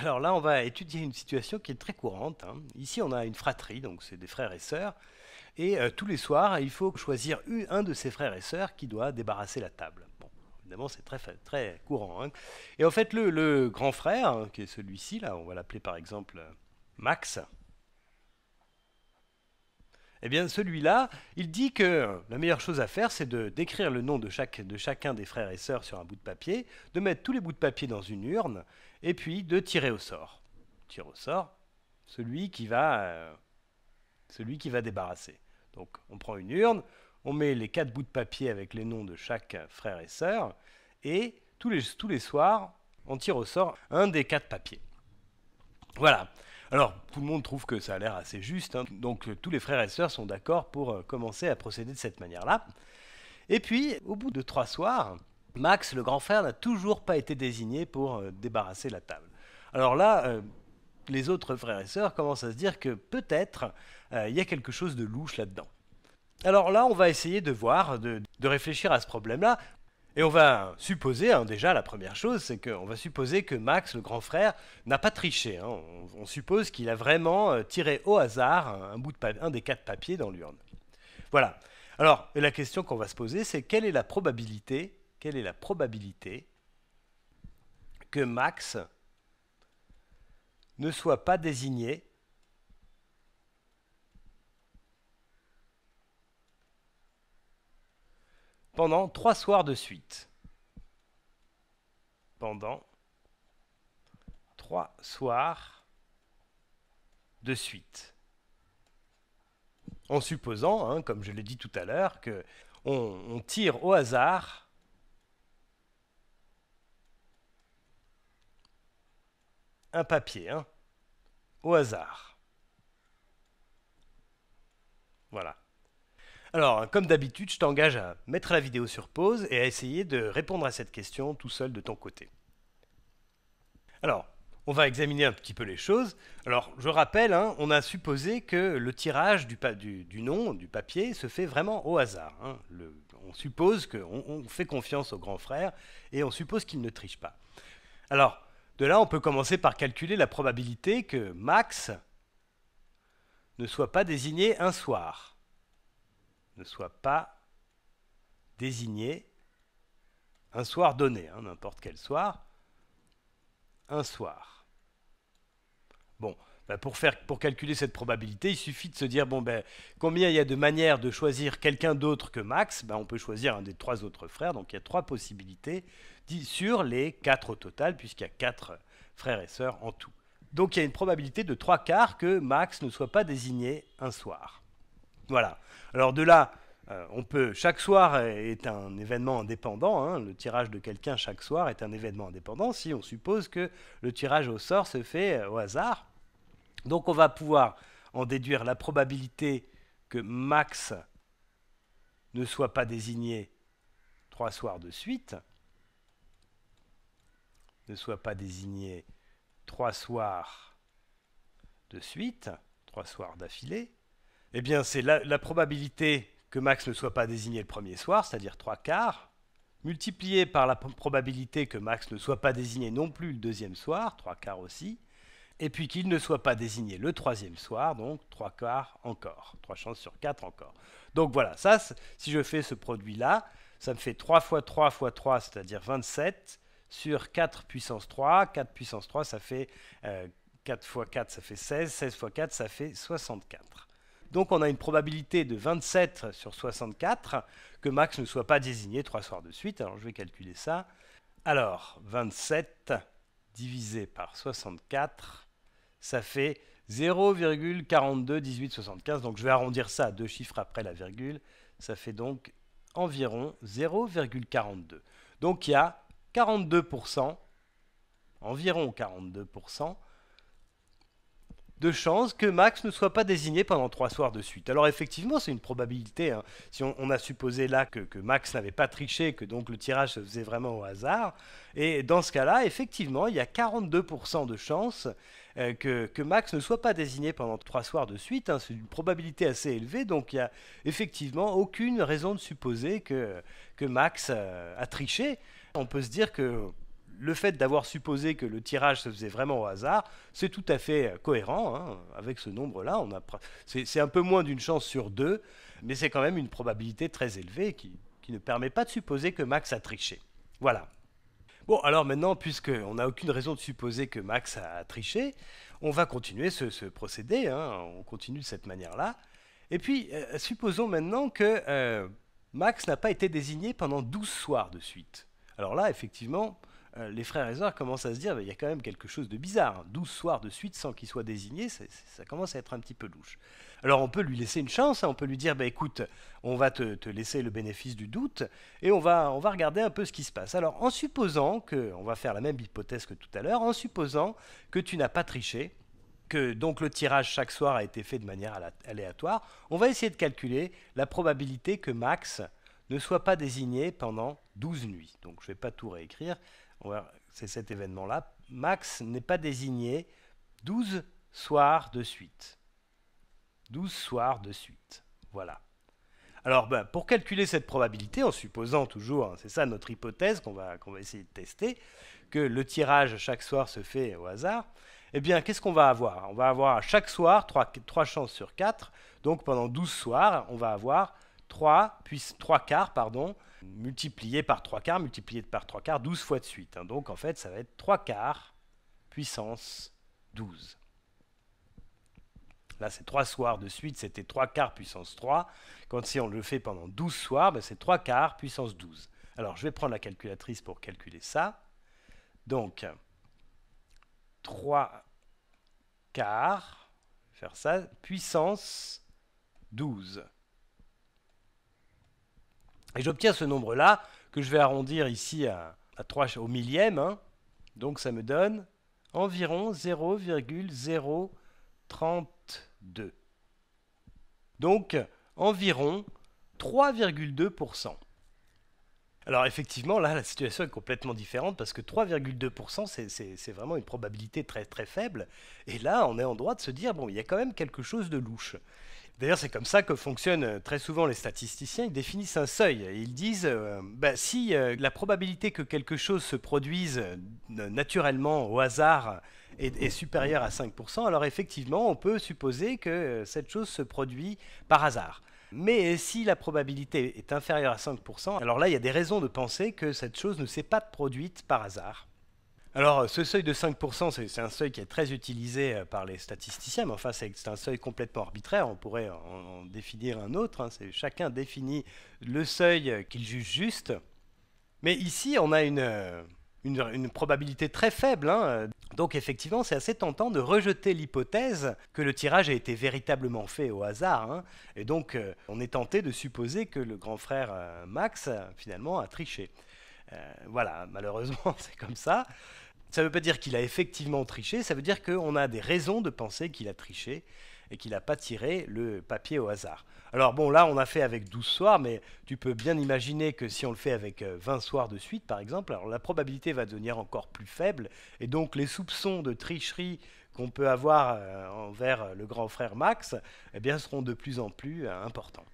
Alors là, on va étudier une situation qui est très courante. Hein. Ici, on a une fratrie, donc c'est des frères et sœurs. Et euh, tous les soirs, il faut choisir un de ces frères et sœurs qui doit débarrasser la table. Bon, évidemment, c'est très, très courant. Hein. Et en fait, le, grand frère, hein, qui est celui-ci, là, on va l'appeler par exemple euh, Max, eh bien, celui-là, il dit que la meilleure chose à faire, c'est de d'écrire le nom de, de chacun des frères et sœurs sur un bout de papier, de mettre tous les bouts de papier dans une urne et puis de tirer au sort. Tire au sort, celui qui va, euh, celui qui va débarrasser. Donc on prend une urne, on met les quatre bouts de papier avec les noms de chaque frère et sœur, et tous les, tous les soirs, on tire au sort un des quatre papiers. Voilà. Alors, tout le monde trouve que ça a l'air assez juste, hein. donc tous les frères et sœurs sont d'accord pour euh, commencer à procéder de cette manière-là. Et puis, au bout de trois soirs, Max, le grand frère, n'a toujours pas été désigné pour euh, débarrasser la table. Alors là, euh, les autres frères et sœurs commencent à se dire que peut-être euh, il y a quelque chose de louche là-dedans. Alors là, on va essayer de voir, de, réfléchir à ce problème-là. Et on va supposer, hein, déjà la première chose, c'est qu'on va supposer que Max, le grand frère, n'a pas triché. Hein. On, suppose qu'il a vraiment tiré au hasard un, bout de un des quatre papiers dans l'urne. Voilà. Alors, la question qu'on va se poser, c'est quelle est la probabilité quelle est la probabilité que Max ne soit pas désigné pendant trois soirs de suite. Pendant trois soirs de suite. En supposant, hein, comme je l'ai dit tout à l'heure, que on tire au hasard un papier, hein, au hasard. Voilà. Alors, comme d'habitude, je t'engage à mettre la vidéo sur pause et à essayer de répondre à cette question tout seul de ton côté. Alors, on va examiner un petit peu les choses. Alors, je rappelle, hein, on a supposé que le tirage du, du, nom, du papier, se fait vraiment au hasard. Hein. Le, on suppose qu'on fait confiance au grand frère et on suppose qu'il ne triche pas. Alors, de là, on peut commencer par calculer la probabilité que Max ne soit pas désigné un soir. Ne soit pas désigné un soir donné, hein, n'importe quel soir. Un soir. Bon, bah, pour, calculer cette probabilité, il suffit de se dire bon ben combien il y a de manières de choisir quelqu'un d'autre que Max. Ben, on peut choisir un des trois autres frères, donc il y a trois possibilités sur les quatre au total, puisqu'il y a quatre frères et sœurs en tout. Donc il y a une probabilité de trois quarts que Max ne soit pas désigné un soir. Voilà. Alors de là, euh, on peut. Chaque soir est un événement indépendant. Hein. le tirage de quelqu'un chaque soir est un événement indépendant. Si on suppose que le tirage au sort se fait euh, au hasard, donc on va pouvoir en déduire la probabilité que Max ne soit pas désigné trois soirs de suite, ne soit pas désigné trois soirs de suite, trois soirs d'affilée, eh bien c'est la, la, probabilité que Max ne soit pas désigné le premier soir, c'est-à-dire trois quarts, multiplié par la probabilité que Max ne soit pas désigné non plus le deuxième soir, trois quarts aussi, et puis qu'il ne soit pas désigné le troisième soir, donc trois quarts encore, trois chances sur quatre encore. Donc voilà, ça, si je fais ce produit-là, ça me fait 3 fois 3 fois 3, c'est-à-dire 27, sur 4 puissance 3. 4 puissance 3, ça fait 4 euh, fois 4, ça fait 16. 16 fois 4, ça fait 64. Donc on a une probabilité de 27 sur 64 que Max ne soit pas désigné 3 soirs de suite. Alors je vais calculer ça. Alors, 27 divisé par 64, ça fait 0,421875. Donc je vais arrondir ça à deux chiffres après la virgule. Ça fait donc environ 0,42. Donc il y a 42%, environ 42% de chance que Max ne soit pas désigné pendant trois soirs de suite. Alors effectivement, c'est une probabilité. Hein. Si on, a supposé là que, Max n'avait pas triché, que donc le tirage se faisait vraiment au hasard, et dans ce cas-là, effectivement, il y a 42% de chance euh, que, Max ne soit pas désigné pendant trois soirs de suite. Hein. C'est une probabilité assez élevée, donc il n'y a effectivement aucune raison de supposer que, Max euh, a triché. On peut se dire que le fait d'avoir supposé que le tirage se faisait vraiment au hasard, c'est tout à fait euh, cohérent hein. avec ce nombre-là. c'est, un peu moins d'une chance sur deux, mais c'est quand même une probabilité très élevée qui, ne permet pas de supposer que Max a triché. Voilà, Bon, alors maintenant, puisqu'on n'a aucune raison de supposer que Max a triché, on va continuer ce, procédé, hein. on continue de cette manière-là. Et puis, euh, supposons maintenant que euh, Max n'a pas été désigné pendant 12 soirs de suite. Alors là, effectivement, euh, les frères Ezra commencent à se dire, bah, il y a quand même quelque chose de bizarre. 12 soirs de suite sans qu'il soit désigné, ça, commence à être un petit peu louche. Alors on peut lui laisser une chance, hein. on peut lui dire, ben écoute, on va te, laisser le bénéfice du doute et on va, on va regarder un peu ce qui se passe. Alors en supposant que, on va faire la même hypothèse que tout à l'heure, en supposant que tu n'as pas triché, que donc le tirage chaque soir a été fait de manière aléatoire, on va essayer de calculer la probabilité que Max ne soit pas désigné pendant 12 nuits. Donc je ne vais pas tout réécrire, c'est cet événement-là, Max n'est pas désigné 12 soirs de suite. 12 soirs de suite. Voilà. Alors, ben, pour calculer cette probabilité, en supposant toujours, hein, c'est ça notre hypothèse qu'on va, va, essayer de tester, que le tirage chaque soir se fait au hasard, eh bien, qu'est-ce qu'on va avoir On va avoir chaque soir 3, 3, chances sur 4. Donc, pendant 12 soirs, on va avoir 3, puis 3 quarts, pardon, multiplié par 3 quarts, multiplié par 3 quarts 12 fois de suite. Hein. Donc en fait, ça va être 3 quarts puissance 12. Là, c'est 3 soirs de suite, c'était 3 quarts puissance 3. Quand si on le fait pendant 12 soirs, ben, c'est 3 quarts puissance 12. Alors, je vais prendre la calculatrice pour calculer ça. Donc, 3 quarts, faire ça, puissance 12. Et j'obtiens ce nombre-là, que je vais arrondir ici à, 3 au millième. Hein. Donc ça me donne environ 0,032. Donc environ 3,2%. Alors effectivement, là, la situation est complètement différente parce que 3,2%, c'est vraiment une probabilité très très faible. Et là, on est en droit de se dire, bon, il y a quand même quelque chose de louche. D'ailleurs, c'est comme ça que fonctionnent euh, très souvent les statisticiens. Ils définissent un seuil. Ils disent, euh, bah, si euh, la probabilité que quelque chose se produise naturellement au hasard est, est, supérieure à 5%, alors effectivement, on peut supposer que cette chose se produit par hasard. Mais si la probabilité est inférieure à 5%, alors là, il y a des raisons de penser que cette chose ne s'est pas produite par hasard. Alors, ce seuil de 5%, c'est un seuil qui est très utilisé euh, par les statisticiens, mais enfin, c'est un seuil complètement arbitraire. On pourrait en, définir un autre. Hein. Chacun définit le seuil qu'il juge juste. Mais ici, on a une, euh, une, probabilité très faible. Hein. Donc effectivement, c'est assez tentant de rejeter l'hypothèse que le tirage a été véritablement fait au hasard. Hein. Et donc, euh, on est tenté de supposer que le grand frère euh, Max, finalement, a triché. Euh, voilà, malheureusement, c'est comme ça. Ça ne veut pas dire qu'il a effectivement triché, ça veut dire qu'on a des raisons de penser qu'il a triché et qu'il n'a pas tiré le papier au hasard. Alors bon, là, on a fait avec 12 soirs, mais tu peux bien imaginer que si on le fait avec 20 euh, soirs de suite, par exemple, alors la probabilité va devenir encore plus faible, et donc les soupçons de tricherie qu'on peut avoir euh, envers euh, le grand frère Max, eh bien, seront de plus en plus importants.